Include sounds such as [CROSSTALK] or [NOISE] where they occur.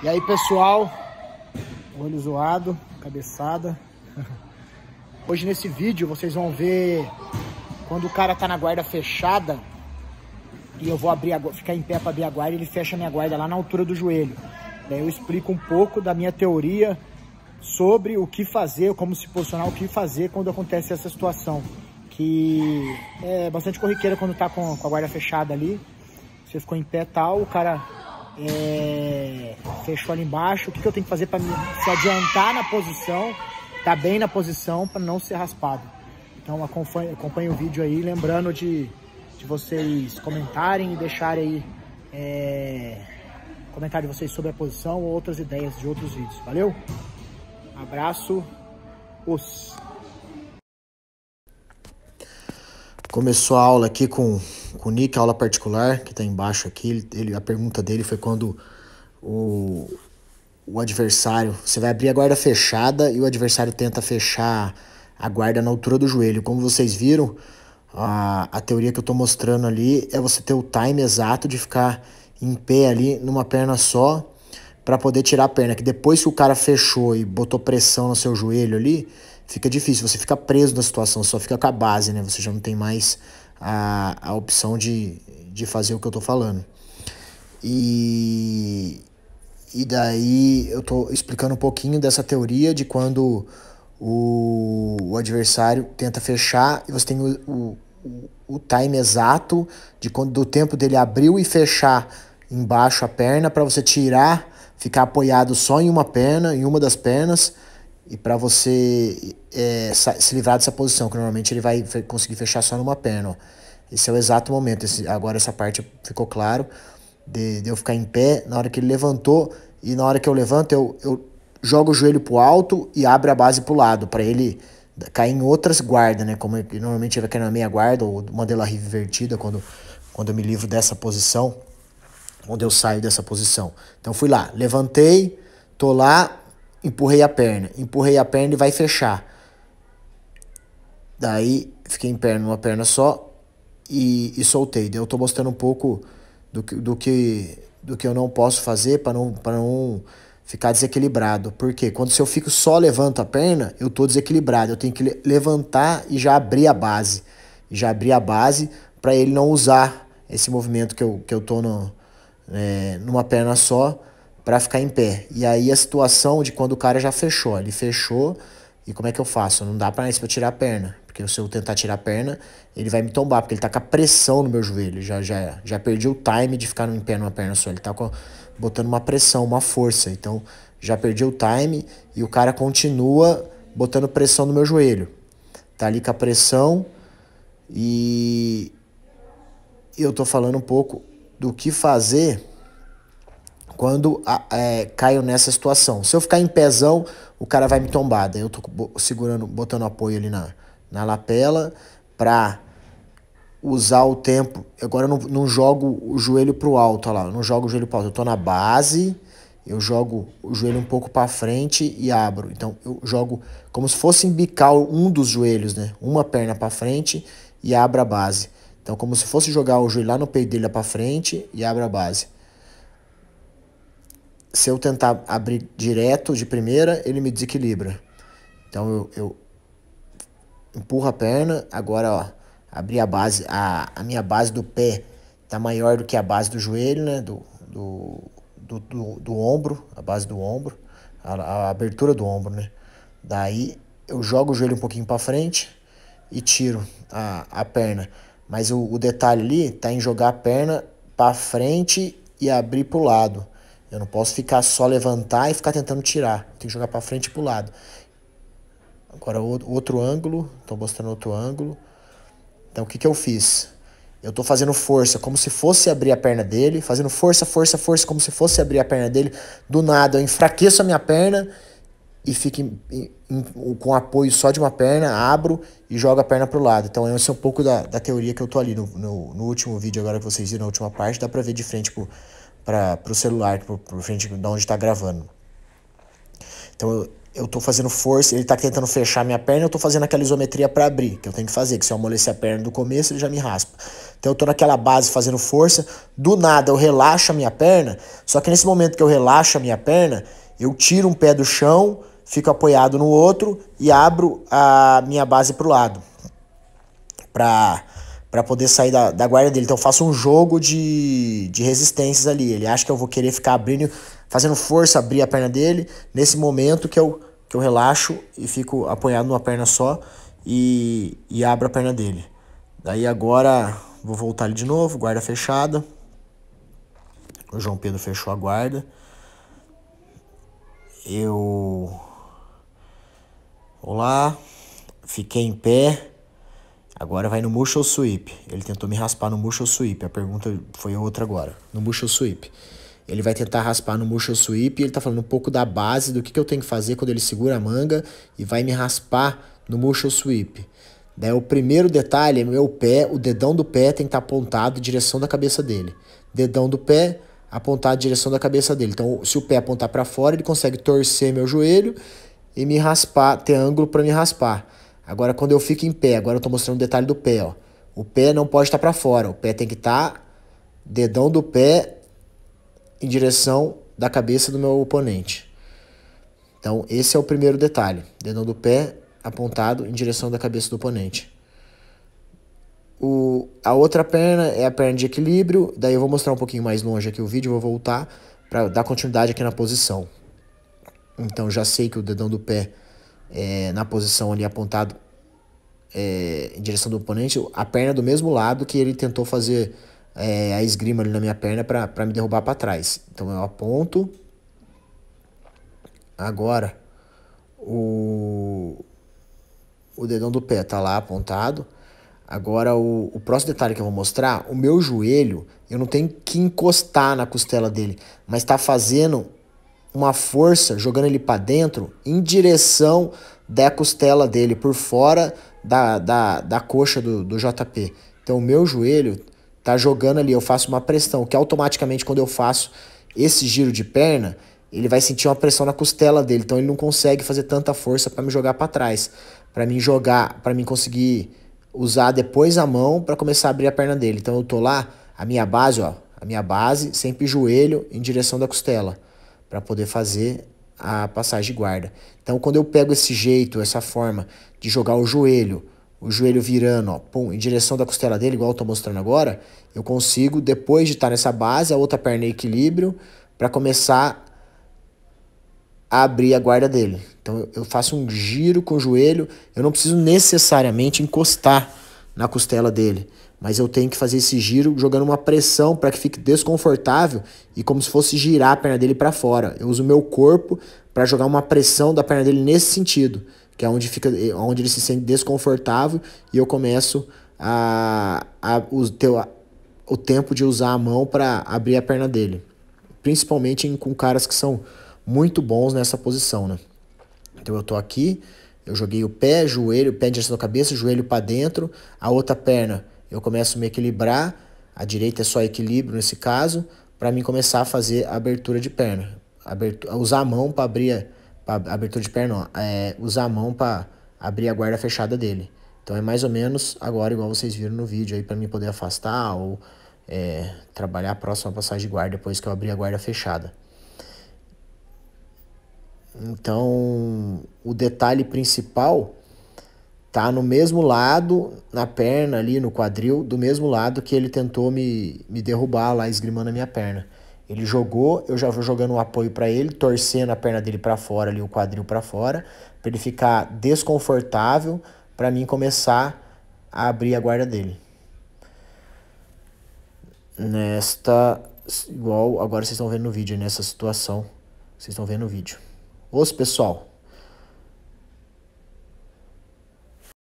E aí, pessoal, olho zoado, cabeçada. [LAUGHS] Hoje nesse vídeo vocês vão ver quando o cara tá na guarda fechada e eu vou abrir a, ficar em pé para abrir a guarda, ele fecha minha guarda lá na altura do joelho. Daí eu explico um pouco da minha teoria sobre o que fazer, como se posicionar, o que fazer quando acontece essa situação. Que é bastante corriqueira quando tá com, com a guarda fechada ali. Você ficou em pé tal, o cara é, fechou ali embaixo. O que, que eu tenho que fazer para se adiantar na posição, tá bem na posição para não ser raspado. Então acompanhe, acompanhe o vídeo aí, lembrando de, de vocês comentarem e deixarem aí é, comentário de vocês sobre a posição ou outras ideias de outros vídeos. Valeu? Abraço. Os. Começou a aula aqui com com o Nick, aula particular, que está embaixo aqui. Ele, a pergunta dele foi quando o, o adversário. Você vai abrir a guarda fechada e o adversário tenta fechar a guarda na altura do joelho. Como vocês viram, a, a teoria que eu estou mostrando ali é você ter o time exato de ficar em pé ali numa perna só para poder tirar a perna. Que depois que o cara fechou e botou pressão no seu joelho ali, fica difícil. Você fica preso na situação, só fica com a base, né? Você já não tem mais a, a opção de, de fazer o que eu tô falando. E, e daí eu tô explicando um pouquinho dessa teoria de quando o, o adversário tenta fechar e você tem o, o, o time exato de quando do tempo dele abriu e fechar embaixo a perna para você tirar, ficar apoiado só em uma perna, em uma das pernas e para você é, se livrar dessa posição, que normalmente ele vai conseguir fechar só numa perna. Ó. Esse é o exato momento. Esse, agora essa parte ficou claro de, de, eu ficar em pé na hora que ele levantou e na hora que eu levanto eu, eu jogo o joelho pro alto e abro a base pro lado para ele cair em outras guardas, né? Como ele, normalmente ele vai cair na meia guarda ou uma dela invertida quando quando eu me livro dessa posição, quando eu saio dessa posição. Então fui lá, levantei, tô lá, empurrei a perna, empurrei a perna e vai fechar. Daí fiquei em perna, uma perna só e, e soltei. Daí eu tô mostrando um pouco do que, do que, do que eu não posso fazer para não, não ficar desequilibrado. Porque quando se eu fico só levanto a perna, eu tô desequilibrado. Eu tenho que levantar e já abrir a base. Já abrir a base para ele não usar esse movimento que eu, que eu tô no, é, numa perna só para ficar em pé. E aí a situação de quando o cara já fechou, ele fechou e como é que eu faço? Não dá isso para tirar a perna, porque se eu tentar tirar a perna, ele vai me tombar, porque ele tá com a pressão no meu joelho, já já já perdi o time de ficar em pé numa perna só, ele tá com, botando uma pressão, uma força. Então, já perdi o time e o cara continua botando pressão no meu joelho. Tá ali com a pressão e eu tô falando um pouco do que fazer quando é, caio nessa situação. Se eu ficar em pezão, o cara vai me tombar. Daí eu tô segurando, botando apoio ali na, na lapela pra usar o tempo. Agora eu não, não jogo o joelho pro alto, olha lá. Eu não jogo o joelho pro alto. Eu tô na base, eu jogo o joelho um pouco para frente e abro. Então eu jogo como se fosse embicar um dos joelhos, né? Uma perna para frente e abro a base. Então como se fosse jogar o joelho lá no peito dele para frente e abro a base se eu tentar abrir direto de primeira, ele me desequilibra. Então eu, eu empurro a perna, agora ó, abri a base, a, a minha base do pé tá maior do que a base do joelho, né? Do, do, do, do, do ombro, a base do ombro, a, a, abertura do ombro, né? Daí eu jogo o joelho um pouquinho para frente e tiro a, a perna. Mas o, o detalhe ali tá em jogar a perna para frente e abrir pro lado. Eu não posso ficar só levantar e ficar tentando tirar. Tem que jogar para frente e para o lado. Agora outro ângulo, estou mostrando outro ângulo. Então o que, que eu fiz? Eu estou fazendo força como se fosse abrir a perna dele, fazendo força, força, força, como se fosse abrir a perna dele. Do nada eu enfraqueço a minha perna e fico em, em, em, com apoio só de uma perna, abro e jogo a perna para o lado. Então esse é um pouco da, da teoria que eu estou ali no, no, no, último vídeo agora que vocês viram, na última parte, dá para ver de frente pro, para o celular, para frente de onde está gravando. Então eu estou fazendo força, ele está tentando fechar minha perna, eu estou fazendo aquela isometria para abrir, que eu tenho que fazer, que se eu amolecer a perna do começo, ele já me raspa. Então eu estou naquela base fazendo força, do nada eu relaxo a minha perna, só que nesse momento que eu relaxo a minha perna, eu tiro um pé do chão, fico apoiado no outro e abro a minha base para o lado. Para para poder sair da, da guarda dele. Então eu faço um jogo de, de resistências ali. Ele acha que eu vou querer ficar abrindo, fazendo força, abrir a perna dele. Nesse momento que eu, que eu relaxo e fico apoiado numa perna só e, e abro a perna dele. Daí agora vou voltar ali de novo, guarda fechada. O João Pedro fechou a guarda. Eu. Olá. Fiquei em pé Agora vai no Mushroom Sweep. Ele tentou me raspar no Mushroom Sweep. A pergunta foi outra agora. No Mushroom Sweep. Ele vai tentar raspar no Mushroom Sweep. E ele tá falando um pouco da base, do que, que eu tenho que fazer quando ele segura a manga e vai me raspar no Mushroom Sweep. Daí o primeiro detalhe é meu pé, o dedão do pé tem que estar tá apontado em direção da cabeça dele. Dedão do pé apontado em direção da cabeça dele. Então, se o pé apontar para fora, ele consegue torcer meu joelho e me raspar, ter ângulo para me raspar. Agora, quando eu fico em pé, agora eu estou mostrando o detalhe do pé, ó. O pé não pode estar tá para fora, o pé tem que estar tá dedão do pé em direção da cabeça do meu oponente. Então, esse é o primeiro detalhe, dedão do pé apontado em direção da cabeça do oponente. O, a outra perna é a perna de equilíbrio, daí eu vou mostrar um pouquinho mais longe aqui o vídeo, vou voltar para dar continuidade aqui na posição. Então, já sei que o dedão do pé é, na posição ali apontado é, em direção do oponente, a perna do mesmo lado que ele tentou fazer é, a esgrima ali na minha perna para me derrubar para trás. Então eu aponto. Agora o, o dedão do pé tá lá apontado. Agora, o, o, próximo detalhe que eu vou mostrar, o meu joelho, eu não tenho que encostar na costela dele, mas está fazendo uma força jogando ele para dentro em direção da costela dele, por fora da, da, da coxa do, do JP. Então o meu joelho tá jogando ali, eu faço uma pressão, que automaticamente quando eu faço esse giro de perna, ele vai sentir uma pressão na costela dele, então ele não consegue fazer tanta força para me jogar para trás, para mim jogar, para mim conseguir usar depois a mão para começar a abrir a perna dele. Então eu tô lá, a minha base, ó, a minha base sempre joelho em direção da costela para poder fazer a passagem de guarda. Então, quando eu pego esse jeito, essa forma de jogar o joelho, o joelho virando, ó, pum, em direção da costela dele, igual eu estou mostrando agora, eu consigo, depois de estar tá nessa base, a outra perna em equilíbrio, para começar a abrir a guarda dele. Então, eu faço um giro com o joelho, eu não preciso necessariamente encostar na costela dele mas eu tenho que fazer esse giro jogando uma pressão para que fique desconfortável e como se fosse girar a perna dele para fora. Eu uso o meu corpo para jogar uma pressão da perna dele nesse sentido, que é onde, fica, eh, onde ele se sente desconfortável e eu começo a, a, o, ter, o tempo de usar a mão para abrir a perna dele. Principalmente em, com caras que são muito bons nessa posição, né? Então eu estou aqui, eu joguei o pé, joelho, pé direção da cabeça, joelho para dentro, a outra perna eu começo a me equilibrar, a direita é só equilíbrio nesse caso, para mim começar a fazer a abertura de perna. Abertura, usar a mão para abrir a abertura de perna, é, usar a mão para abrir a guarda fechada dele. Então é mais ou menos agora igual vocês viram no vídeo aí para mim poder afastar ou é, trabalhar a próxima passagem de guarda depois que eu abrir a guarda fechada. Então, o detalhe principal tá no mesmo lado, na perna ali, no quadril, do mesmo lado que ele tentou me, me derrubar lá, esgrimando a minha perna. Ele jogou, eu já vou jogando um apoio para ele, torcendo a perna dele para fora ali, o quadril para fora, para ele ficar desconfortável, para mim começar a abrir a guarda dele. Nesta igual agora vocês estão vendo no vídeo, nessa situação, vocês estão vendo no vídeo. Ouça, pessoal,